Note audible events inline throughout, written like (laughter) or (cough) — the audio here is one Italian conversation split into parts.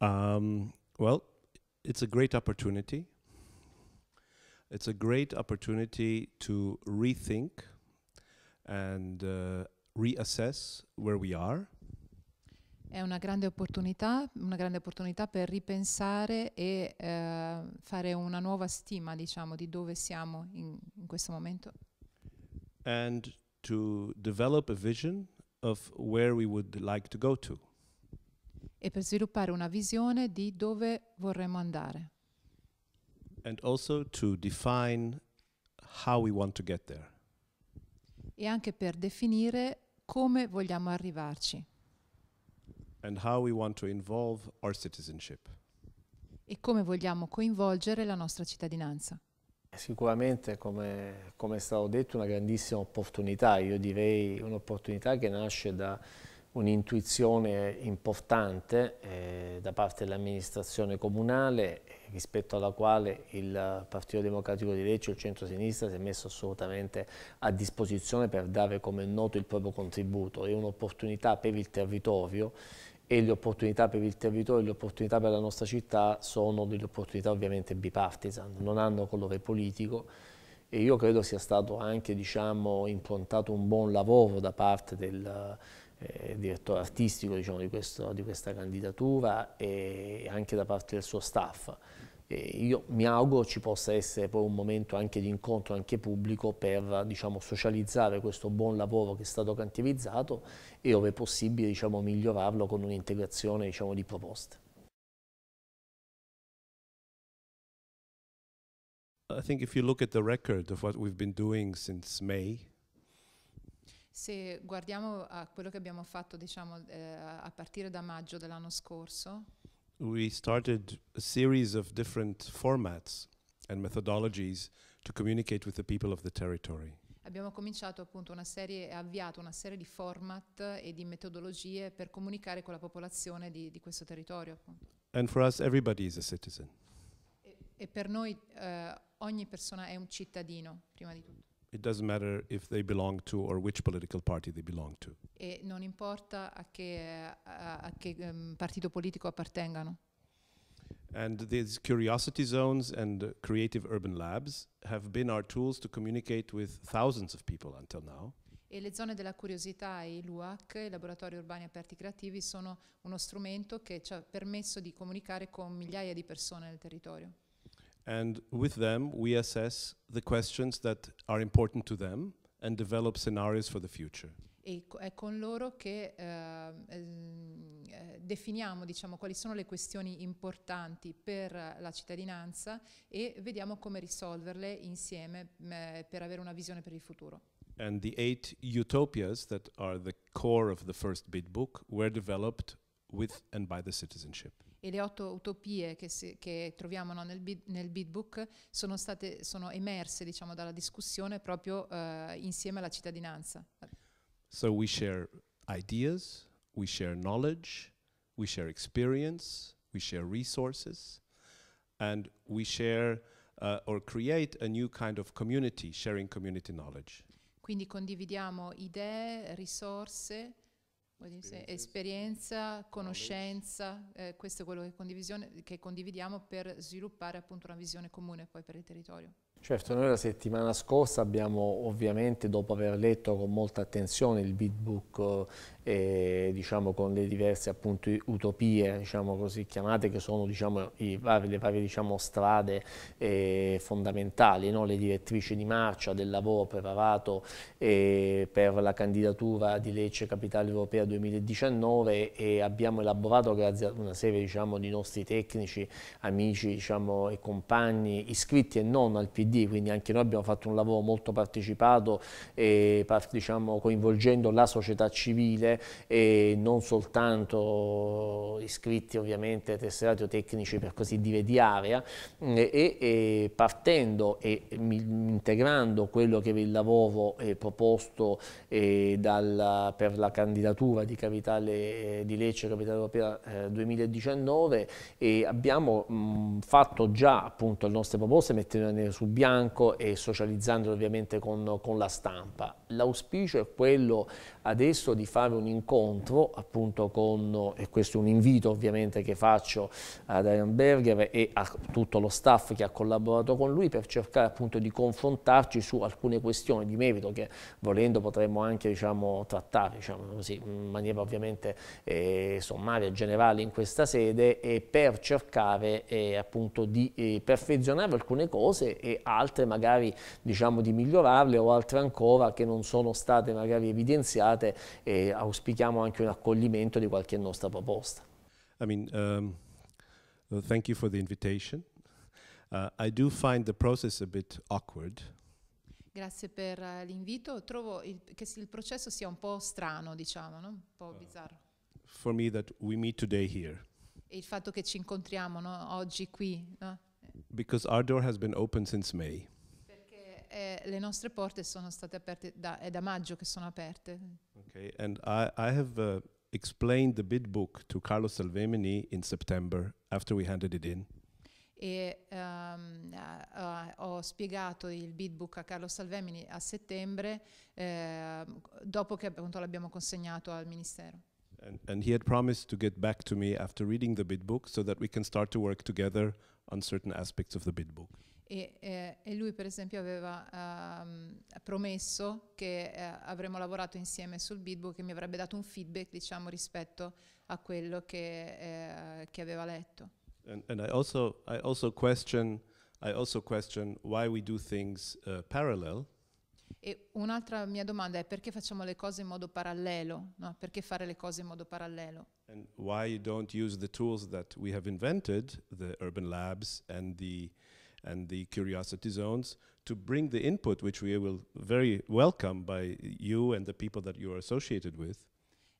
Um, well, it's a great opportunity. It's a great opportunity to rethink and uh, reassess where we are. È una grande opportunità, una grande opportunità per ripensare e uh, fare una nuova stima, diciamo, di dove siamo in, in questo momento. And to develop a vision of where we would like to go to. e per sviluppare una visione di dove vorremmo andare. And also to define how we want to get there. E anche per definire come vogliamo arrivarci. And how we want to involve our citizenship. E come vogliamo coinvolgere la nostra cittadinanza. Sicuramente, come, come è stato detto, una grandissima opportunità, io direi un'opportunità che nasce da, un'intuizione importante eh, da parte dell'amministrazione comunale rispetto alla quale il Partito Democratico di Lecce, il centro-sinistra, si è messo assolutamente a disposizione per dare come noto il proprio contributo. È un'opportunità per il territorio e le opportunità per il territorio e le opportunità per la nostra città sono delle opportunità ovviamente bipartisan, non hanno colore politico e io credo sia stato anche diciamo, improntato un buon lavoro da parte del eh, direttore artistico diciamo, di, questo, di, questa candidatura e anche da parte del suo staff. E io mi auguro ci possa essere poi un momento anche di incontro anche pubblico per diciamo, socializzare questo buon lavoro che è stato cantierizzato e ove possibile diciamo, migliorarlo con un'integrazione diciamo, di proposte. I think if you look at the record of what we've been doing since May, se guardiamo a quello che abbiamo fatto diciamo, eh, a partire da maggio dell'anno scorso, we started a series of different formats and methodologies to communicate with the people of the territory. Abbiamo cominciato appunto una serie, avviato una serie di format e di metodologie per comunicare con la popolazione di, di questo territorio. Appunto. And for us everybody is a citizen. E, e per noi eh, ogni persona è un cittadino, prima di tutto. It doesn't matter if they belong to or which political party they belong to. E non importa a che, a, a che um, partito politico appartengano. And these curiosity zones and uh, creative urban labs have been our tools to communicate with thousands of people until now. E le zone della curiosità e i LUAC, i laboratori urbani aperti creativi, sono uno strumento che ci ha permesso di comunicare con migliaia di persone nel territorio. And with them, we assess the questions that are important to them and develop scenarios for the future. E è con loro che ehm, ehm, eh, definiamo diciamo, quali sono le questioni importanti per la cittadinanza e vediamo come risolverle insieme eh, per avere una visione per il futuro. And the eight utopias that are the core of the first bid book were developed with and by the citizenship e le otto utopie che, si, che troviamo no, nel, nel Bitbook sono, state, sono emerse diciamo, dalla discussione proprio uh, insieme alla cittadinanza. So we share ideas, we share knowledge, we share experience, we share resources, and we share uh, or create a new kind of community, sharing community knowledge. Quindi condividiamo idee, risorse, esperienza, conoscenza, eh, questo è quello che, che condividiamo per sviluppare appunto una visione comune poi per il territorio. Certo, noi la settimana scorsa abbiamo ovviamente, dopo aver letto con molta attenzione il bitbook eh, diciamo, con le diverse appunto, utopie diciamo così, chiamate che sono diciamo, vari, le varie diciamo, strade eh, fondamentali, no? le direttrici di marcia del lavoro preparato eh, per la candidatura di Lecce Capitale Europea 2019 e abbiamo elaborato grazie a una serie diciamo, di nostri tecnici, amici diciamo, e compagni iscritti e non al PD PD, quindi anche noi abbiamo fatto un lavoro molto partecipato eh, diciamo, coinvolgendo la società civile e non soltanto iscritti ovviamente tesserati o tecnici per così dire di area mm, e, e partendo e integrando quello che è il lavoro eh, proposto eh, dal, per la candidatura di, Capitale, eh, di Lecce Capitale Europea 2019 abbiamo mh, mm, fatto già appunto le nostre proposte mettendole subito bianco e socializzandolo ovviamente con, con la stampa. L'auspicio è quello adesso di fare un incontro appunto con, e questo è un invito ovviamente che faccio ad Iron Berger e a tutto lo staff che ha collaborato con lui per cercare appunto di confrontarci su alcune questioni di merito che volendo potremmo anche diciamo, trattare diciamo così, in maniera ovviamente eh, sommaria, generale in questa sede e per cercare eh, appunto di eh, perfezionare alcune cose e altre magari diciamo di migliorarle o altre ancora che non sono state magari evidenziate e auspichiamo anche un accoglimento di qualche nostra proposta. I mean, um, well, thank you for the invitation. Uh, I do find the process a bit awkward. Grazie per uh, l'invito. Trovo il, che il processo sia un po' strano, diciamo, no? un po' uh, bizzarro. for me that we meet today here. E il fatto che ci incontriamo no? oggi qui. No? Because our door has been open since May. Perché eh, le nostre porte sono state aperte da, è da maggio che sono aperte. Okay, and I, I have uh, explained the bid book to Carlo Salvemini in September after we handed it in. E um, uh, uh, ho spiegato il bid book a Carlo Salvemini a settembre eh, dopo che appunto l'abbiamo consegnato al ministero. and, and he had promised to get back to me after reading the bid book so that we can start to work together on certain aspects of the bid book. E, eh, e, lui per esempio aveva um, promesso che eh, avremmo lavorato insieme sul Bitbook e mi avrebbe dato un feedback diciamo rispetto a quello che, eh, che aveva letto. And, and I, also, I also question I also question why we do things uh, parallel E un'altra mia domanda è perché facciamo le cose in modo parallelo? No? Perché fare le cose in modo parallelo? And why you don't use the tools that we have invented, the urban labs and the, and the curiosity zones, to bring the input which we will very welcome by you and the people that you are associated with,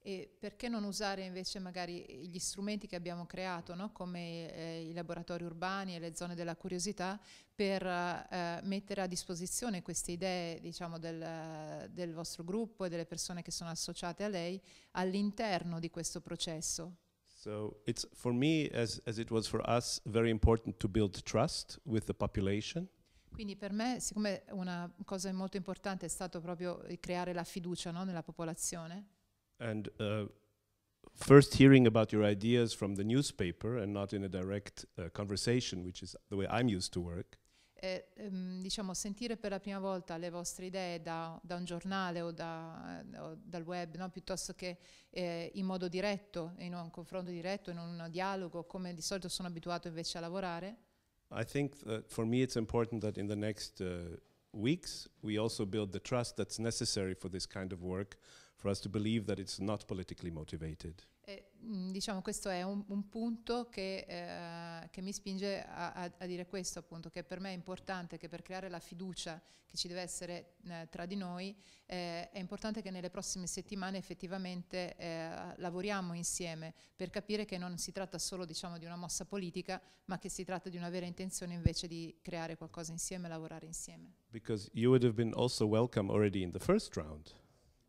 e perché non usare invece magari gli strumenti che abbiamo creato, no? come eh, i laboratori urbani e le zone della curiosità, per eh, mettere a disposizione queste idee diciamo, del, del, vostro gruppo e delle persone che sono associate a lei all'interno di questo processo? So it's for me, as, as it was for us, very important to build trust with the population. Quindi per me, siccome una cosa molto importante è stato proprio creare la fiducia no? nella popolazione and uh, first hearing about your ideas from the newspaper and not in a direct uh, conversation, which is the way I'm used to work. E, um, diciamo, sentire per la prima volta le vostre idee da, da un giornale o, da, o dal web, no? piuttosto che eh, in modo diretto, in un confronto diretto, in un dialogo, come di solito sono abituato invece a lavorare. I think that for me it's important that in the next uh, weeks we also build the trust that's necessary for this kind of work for us to believe that it's not politically motivated. E, mm, diciamo questo è un, un punto che, eh, che, mi spinge a, a, a, dire questo appunto, che per me è importante che per creare la fiducia che ci deve essere eh, tra di noi eh, è importante che nelle prossime settimane effettivamente eh, lavoriamo insieme per capire che non si tratta solo diciamo, di una mossa politica ma che si tratta di una vera intenzione invece di creare qualcosa insieme lavorare insieme. Because you would have been also welcome already in the first round.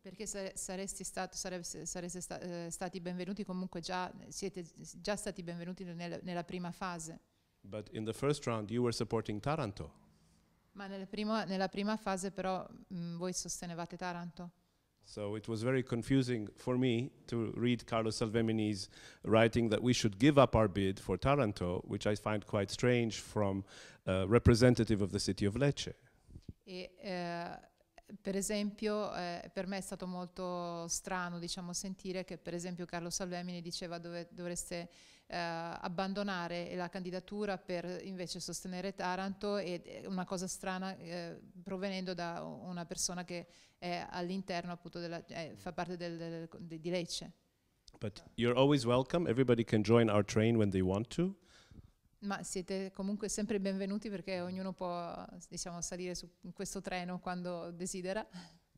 Perché saresti stato, sareste, sareste sta, eh, stati benvenuti comunque già, siete già stati benvenuti nel, nella prima fase. Ma nel primo, nella prima fase però mh, mm, voi sostenevate Taranto. So it was very confusing for me to read Carlo Salvemini's writing that we should give up our bid for Taranto, which I find quite strange from a representative of the city of Lecce. E, eh, per esempio, eh, per me è stato molto strano diciamo, sentire che per esempio Carlo Salvemini diceva dove, dovreste eh, abbandonare la candidatura per invece sostenere Taranto e una cosa strana eh, provenendo da una persona che è all'interno appunto della, fa parte del, del, di Lecce. But you're always welcome, everybody can join our train when they want to. Ma siete comunque sempre benvenuti perché ognuno può diciamo, salire su questo treno quando desidera.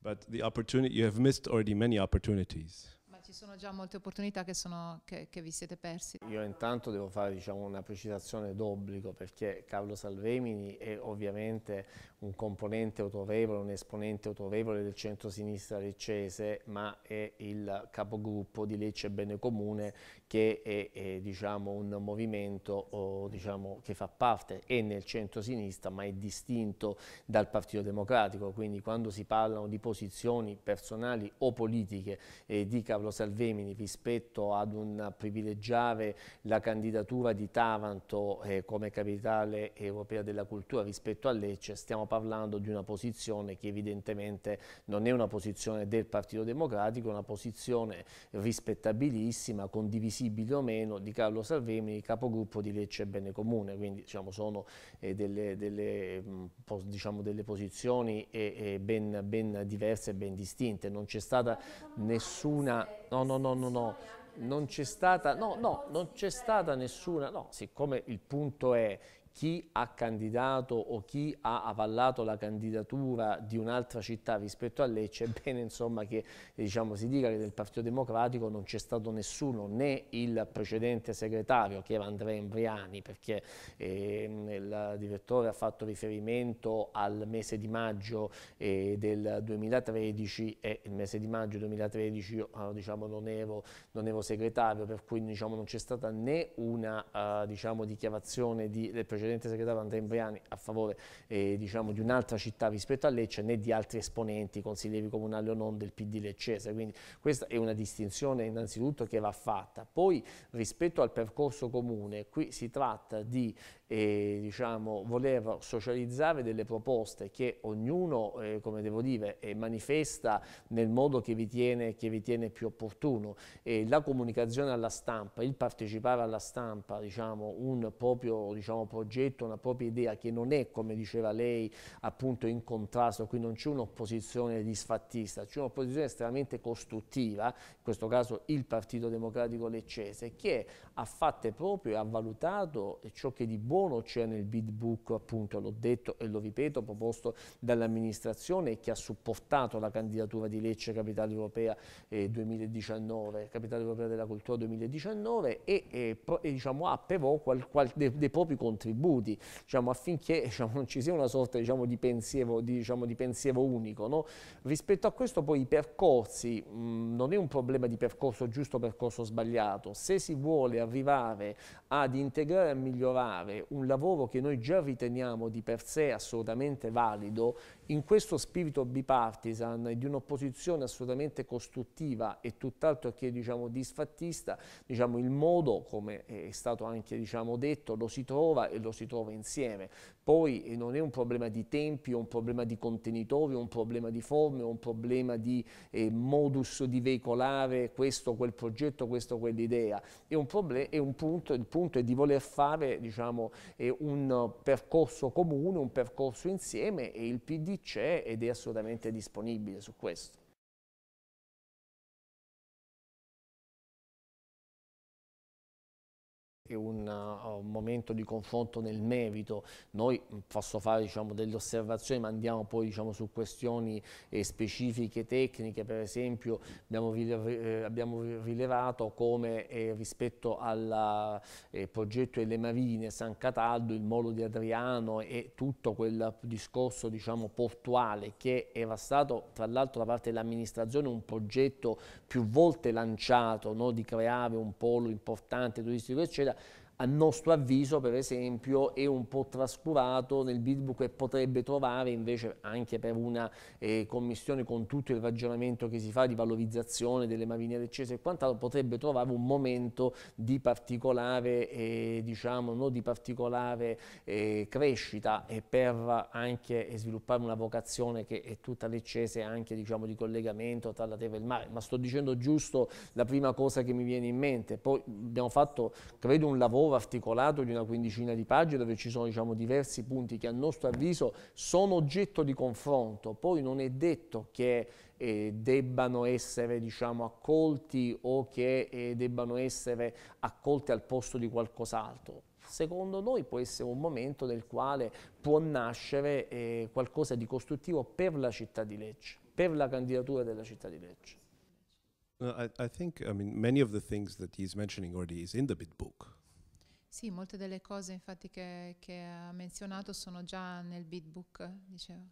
But the opportunity you have missed already many opportunities ci sono già molte opportunità che, sono, che, che vi siete persi. Io intanto devo fare diciamo, una precisazione d'obbligo perché Carlo Salvemini è ovviamente un componente autorevole, un esponente autorevole del centro-sinistra leccese, ma è il capogruppo di Lecce Bene Comune che è, è diciamo, un movimento o, diciamo, che fa parte, è nel centro-sinistra ma è distinto dal Partito Democratico, quindi quando si parlano di posizioni personali o politiche eh, di Carlo Salvemini Salvemini rispetto ad un privilegiare la candidatura di Taranto eh, come capitale europea della cultura rispetto a Lecce, stiamo parlando di una posizione che evidentemente non è una posizione del Partito Democratico, è una posizione rispettabilissima, condivisibile o meno, di Carlo Salvemini, capogruppo di Lecce e Bene Comune, quindi diciamo, sono eh, delle, delle, mh, mm, po, diciamo, delle, posizioni eh, eh, ben, ben diverse e ben distinte, non c'è stata nessuna... No, no, no, no, no. Non c'è stata, no, no, non c'è stata nessuna, no, siccome il punto è chi ha candidato o chi ha avallato la candidatura di un'altra città rispetto a Lecce, è (laughs) bene insomma, che diciamo, si dica che del Partito Democratico non c'è stato nessuno, né il precedente segretario che era Andrea Embriani, perché eh, il direttore ha fatto riferimento al mese di maggio eh, del 2013 e il mese di maggio 2013 io eh, diciamo, non, ero, non, ero, segretario, per cui diciamo, non c'è stata né una uh, dichiarazione di, del precedente precedente segretario Andrea Imbriani a favore eh, diciamo, di un'altra città rispetto a Lecce né di altri esponenti, consiglieri comunali o non del PD leccese, quindi questa è una distinzione innanzitutto che va fatta. Poi rispetto al percorso comune, qui si tratta di e, diciamo, voler socializzare delle proposte che ognuno, eh, come devo dire, eh, manifesta nel modo che vi tiene, che vi tiene più opportuno. E la comunicazione alla stampa, il partecipare alla stampa, diciamo, un proprio diciamo, progetto, una propria idea che non è, come diceva lei, appunto in contrasto, qui non c'è un'opposizione disfattista, c'è un'opposizione estremamente costruttiva, in questo caso il Partito Democratico Leccese, che ha fatto proprio e ha valutato ciò che di buono c'è nel bid book, appunto l'ho detto e lo ripeto, proposto dall'amministrazione e che ha supportato la candidatura di Lecce Capitale Europea eh, 2019, Capitale Europea della Cultura 2019 e, e, e diciamo, ha però qual, qual, dei, dei, propri contributi diciamo, affinché diciamo, non ci sia una sorta diciamo, di pensiero, di, diciamo, di, pensiero, unico. No? Rispetto a questo poi i percorsi, mh, non è un problema di percorso giusto o percorso sbagliato, se si vuole arrivare ad integrare e migliorare un lavoro che noi già riteniamo di per sé assolutamente valido in questo spirito bipartisan di un'opposizione assolutamente costruttiva e tutt'altro che diciamo, disfattista, diciamo, il modo, come è stato anche diciamo, detto, lo si trova e lo si trova insieme. Poi eh, non è un problema di tempi, è un problema di contenitori, è un problema di forme, è un problema di eh, modus di veicolare questo, o quel progetto, questa o quell'idea. È un, è un punto, il punto è di voler fare diciamo, eh, un percorso comune, un percorso insieme e il PD c'è ed è assolutamente disponibile su questo. anche un, eh, un momento di confronto nel merito. Noi mm, posso fare diciamo, delle osservazioni, ma andiamo poi diciamo, su questioni eh, specifiche tecniche, per esempio abbiamo, eh, abbiamo rilevato come eh, rispetto al eh, progetto delle marine San Cataldo, il molo di Adriano e tutto quel discorso diciamo, portuale che era stato tra l'altro da parte dell'amministrazione un progetto più volte lanciato no, di creare un polo importante turistico eccetera, a nostro avviso per esempio è un po' trascurato nel bitbook e potrebbe trovare invece anche per una eh, commissione con tutto il ragionamento che si fa di valorizzazione delle mariniere accese e quant'altro potrebbe trovare un momento di particolare, eh, diciamo, no, di particolare eh, crescita e per anche eh, sviluppare una vocazione che è tutta leccese anche diciamo, di collegamento tra la terra e il mare ma sto dicendo giusto la prima cosa che mi viene in mente poi abbiamo fatto credo un lavoro nuovo articolato di una quindicina di pagine dove ci sono diciamo, diversi punti che a nostro avviso sono oggetto di confronto, poi non è detto che eh, debbano essere diciamo, accolti o che eh, debbano essere accolti al posto di qualcos'altro secondo noi può essere un momento nel quale può nascere eh, qualcosa di costruttivo per la città di Lecce, per la candidatura della città di Lecce. Uh, I, I think, I mean, many of the things that he's mentioning already is in the bid book. Sì, molte delle cose infatti che, che ha menzionato sono già nel bid book, dicevo.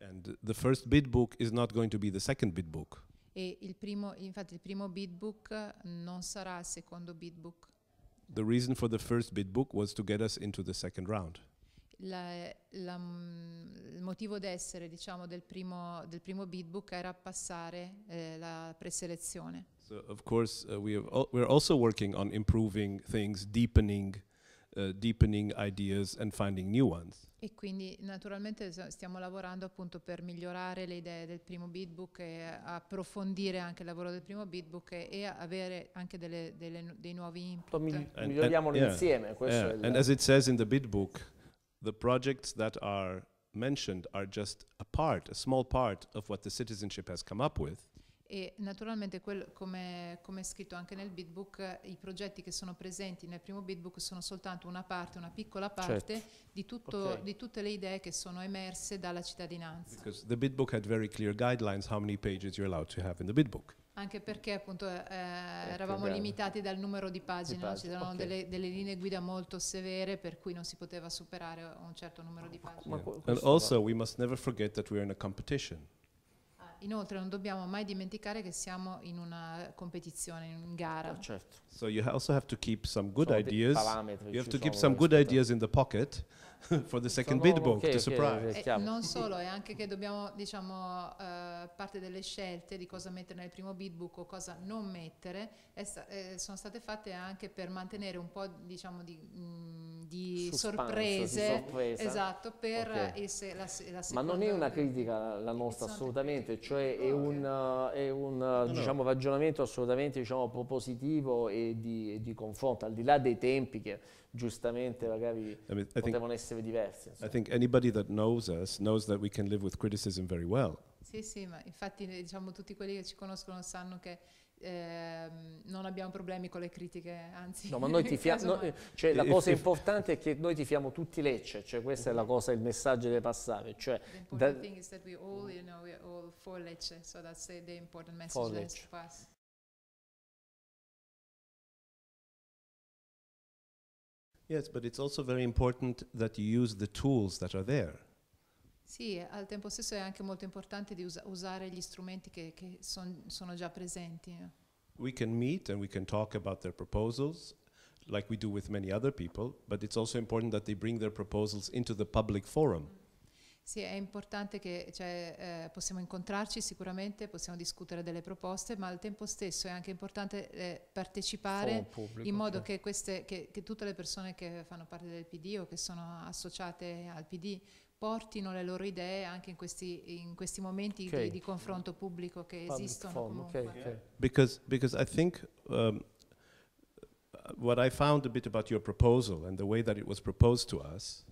And the first bid book is not going to be the second bid book. E il primo, infatti il primo bid book non sarà il secondo bid book. The reason for the first bid book was to get us into the second round. La, la, mm, il motivo d'essere diciamo, del, primo, del primo bid book era passare eh, la preselezione. So of course uh, we al we're also working on improving things, deepening, uh, deepening ideas and finding new ones. E quindi naturalmente stiamo lavorando appunto per migliorare le idee del primo beatbook e approfondire anche il lavoro del primo beatbook e, e avere anche delle, delle, dei nuovi input. Mi miglioriamolo yeah, insieme. Questo yeah. And as it says in the beatbook, the projects that are mentioned are just a part, a small part of what the citizenship has come up with. e naturalmente quel, come, come, scritto anche nel bitbook i progetti che sono presenti nel primo bitbook sono soltanto una parte, una piccola certo. parte certo. di, tutto, okay. di, tutte le idee che sono emerse dalla cittadinanza. Because the bitbook had very clear guidelines how many pages you're allowed to have in the bitbook. Anche perché appunto eh, eh eravamo limitati dal numero di pagine, di pagine. No? ci okay. delle, delle, linee guida molto severe per cui non si poteva superare un certo numero di pagine. Yeah. And also we must never forget that we're in a competition. Inoltre non dobbiamo mai dimenticare che siamo in una competizione, in una gara. Ah, certo. So you also have to keep some good Sono ideas. You have to keep some good ideas in the pocket. (laughs) for the second Sono, bid book, okay, the okay, eh, eh, okay, non solo, è anche che dobbiamo, diciamo, uh, parte delle scelte di cosa mettere nel primo bid book o cosa non mettere, sta, eh, sono state fatte anche per mantenere un po', diciamo, di, mh, mm, di Suspense, sorprese. Di esatto, per il se, la, la Ma non è una critica la nostra, assolutamente, cioè è un, è un no, diciamo, no. ragionamento assolutamente diciamo, propositivo e di, e di confronto, al di là dei tempi che giustamente magari I mean, potevano essere diversi. Insomma. I think anybody that knows us knows that we can live with criticism very well. Sì, sì, ma infatti eh, diciamo tutti quelli che ci conoscono sanno che eh, non abbiamo problemi con le critiche, anzi. No, ma noi tifiamo, (laughs) no, eh, cioè la cosa importante è che noi ti fiamo tutti Lecce, cioè questo è la cosa, il messaggio deve passare. Cioè, the important da, thing is that we all, you know, we're all for Lecce, so that's the important message for Lecce. Yes, but it's also very important that you use the tools that are there. Sì, al tempo stesso è anche molto importante di usa usare gli strumenti che, che son, sono già presenti. No? We can meet and we can talk about their proposals, like we do with many other people, but it's also important that they bring their proposals into the public forum. Mm. Sì, è importante che cioè, eh, possiamo incontrarci sicuramente, possiamo discutere delle proposte, ma al tempo stesso è anche importante eh, partecipare pubblico, in modo che, queste, che, che tutte le persone che fanno parte del PD o che sono associate al PD portino le loro idee anche in questi, in questi momenti okay. di, di, confronto pubblico che Public esistono form. comunque. Okay, okay. Because, because I think um, what I found a bit about your proposal and the way that it was proposed to us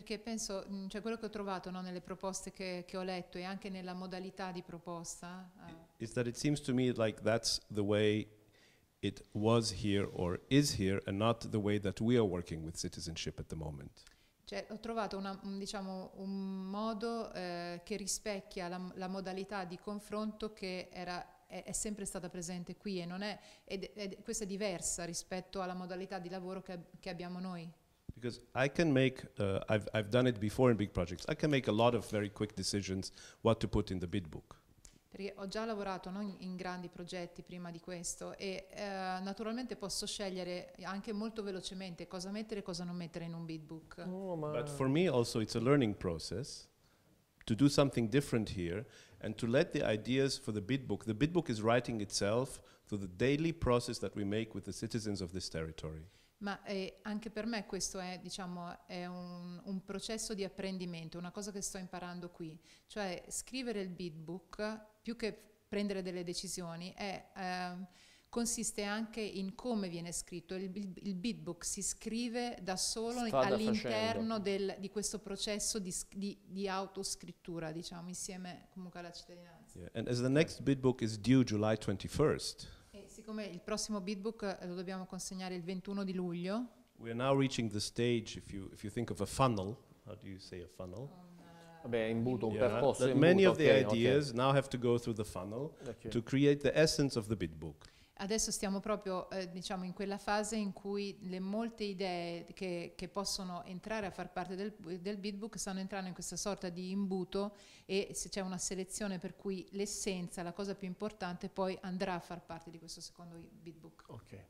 perché penso, mm, cioè quello che ho trovato no, nelle proposte che, che, ho letto e anche nella modalità di proposta... Uh, is that it seems to me like that's the way it was here or is here and not the way that we are working with citizenship at the moment. Cioè, ho trovato una, un, diciamo, un, modo eh, che rispecchia la, la, modalità di confronto che era, è, è, sempre stata presente qui e non è, ed, ed, questa è diversa rispetto alla modalità di lavoro che, che abbiamo noi because I can make, uh, I've, I've done it before in big projects, I can make a lot of very quick decisions what to put in the bid book. Perché ho già lavorato non in grandi progetti prima di questo e eh, naturalmente posso scegliere anche molto velocemente cosa mettere e cosa non mettere in un bid book. Oh, But for me also it's a learning process to do something different here and to let the ideas for the bid book, the bid book is writing itself through the daily process that we make with the citizens of this territory. Ma eh, anche per me questo è, diciamo, è un, un, processo di apprendimento, una cosa che sto imparando qui, cioè scrivere il beatbook più che prendere delle decisioni è, eh, consiste anche in come viene scritto. Il, il, il beatbook si scrive da solo Strada all'interno del, di questo processo di, di, di autoscrittura, diciamo, insieme comunque alla cittadinanza. Yeah. And as the next beatbook is due July 21st, siccome il prossimo beatbook eh, lo dobbiamo consegnare il 21 di luglio. We are now reaching the stage if you if you think of a funnel, how do you say a funnel? Eh, Vabbè, imbuto, un yeah, percorso that imbuto. Many of the okay, ideas okay. now have to go through the funnel okay. to create the essence of the beatbook. Adesso stiamo proprio eh, diciamo in quella fase in cui le molte idee che, che possono entrare a far parte del, del beatbook stanno entrando in questa sorta di imbuto e se c'è una selezione per cui l'essenza, la cosa più importante, poi andrà a far parte di questo secondo beatbook. Ok.